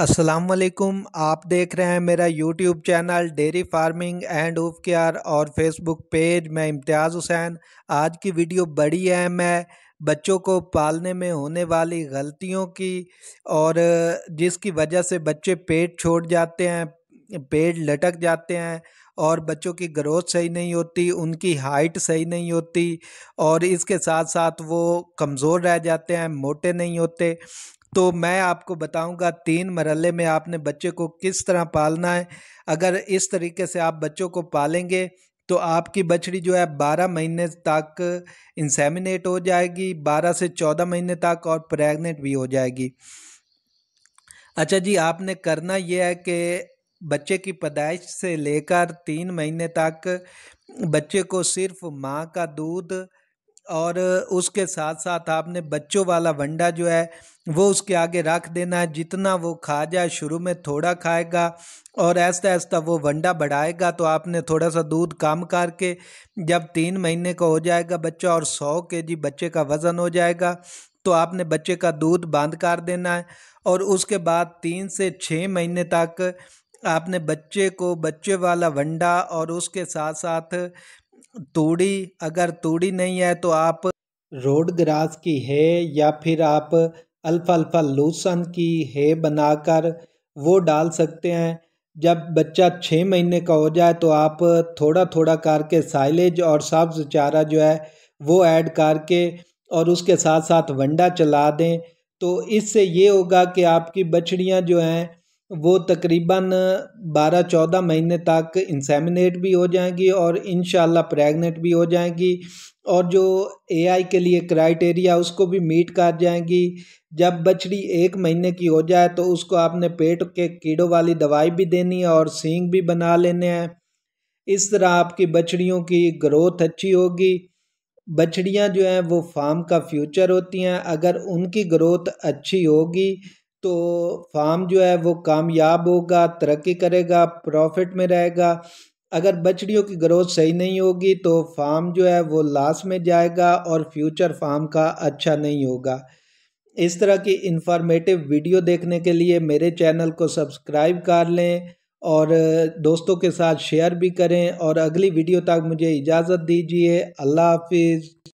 असलकुम आप देख रहे हैं मेरा YouTube channel dairy farming and hoof care और फेसबुक पेज मैं इम्तियाज़ हुसैन आज की वीडियो बड़ी अहम है बच्चों को पालने में होने वाली गलतियों की और जिसकी वजह से बच्चे पेट छोड़ जाते हैं पेट लटक जाते हैं और बच्चों की ग्रोथ सही नहीं होती उनकी हाइट सही नहीं होती और इसके साथ साथ वो कमज़ोर रह जाते हैं मोटे नहीं होते तो मैं आपको बताऊंगा तीन मरहले में आपने बच्चे को किस तरह पालना है अगर इस तरीके से आप बच्चों को पालेंगे तो आपकी बछड़ी जो है बारह महीने तक इंसेमिनेट हो जाएगी बारह से चौदह महीने तक और प्रेग्नेंट भी हो जाएगी अच्छा जी आपने करना यह है कि बच्चे की पैदाइश से लेकर तीन महीने तक बच्चे को सिर्फ माँ का दूध और उसके साथ साथ आपने बच्चों वाला वंडा जो है वो उसके आगे रख देना है जितना वो खा जाए शुरू में थोड़ा खाएगा और ऐसा ऐसा वो वंडा बढ़ाएगा तो आपने थोड़ा सा दूध कम करके जब तीन महीने का हो जाएगा बच्चा और सौ के जी बच्चे का वज़न हो जाएगा तो आपने बच्चे का दूध बंद कर देना है और उसके बाद तीन से छः महीने तक आपने बच्चे को बच्चे वाला वंडा और उसके साथ साथ तूड़ी अगर तूड़ी नहीं है तो आप रोड ग्रास की है या फिर आप अल्फा अल्फा लूसन की है बनाकर वो डाल सकते हैं जब बच्चा छः महीने का हो जाए तो आप थोड़ा थोड़ा करके साइलेज और साब्ज चारा जो है वो ऐड करके और उसके साथ साथ वंडा चला दें तो इससे ये होगा कि आपकी बछड़ियाँ जो हैं वो तकरीबन 12-14 महीने तक इंसेमिनेट भी हो जाएंगी और इन प्रेग्नेंट भी हो जाएंगी और जो एआई के लिए क्राइटेरिया उसको भी मीट कर जाएंगी जब बछड़ी एक महीने की हो जाए तो उसको आपने पेट के कीड़ों वाली दवाई भी देनी है और सींग भी बना लेने हैं इस तरह आपकी बछड़ियों की ग्रोथ अच्छी होगी बछड़ियाँ जो हैं वो फार्म का फ्यूचर होती हैं अगर उनकी ग्रोथ अच्छी होगी तो फार्म जो है वो कामयाब होगा तरक्की करेगा प्रॉफिट में रहेगा अगर बछड़ियों की ग्रोथ सही नहीं होगी तो फार्म जो है वो लॉस में जाएगा और फ्यूचर फार्म का अच्छा नहीं होगा इस तरह की इंफॉर्मेटिव वीडियो देखने के लिए मेरे चैनल को सब्सक्राइब कर लें और दोस्तों के साथ शेयर भी करें और अगली वीडियो तक मुझे इजाज़त दीजिए अल्लाह हाफिज़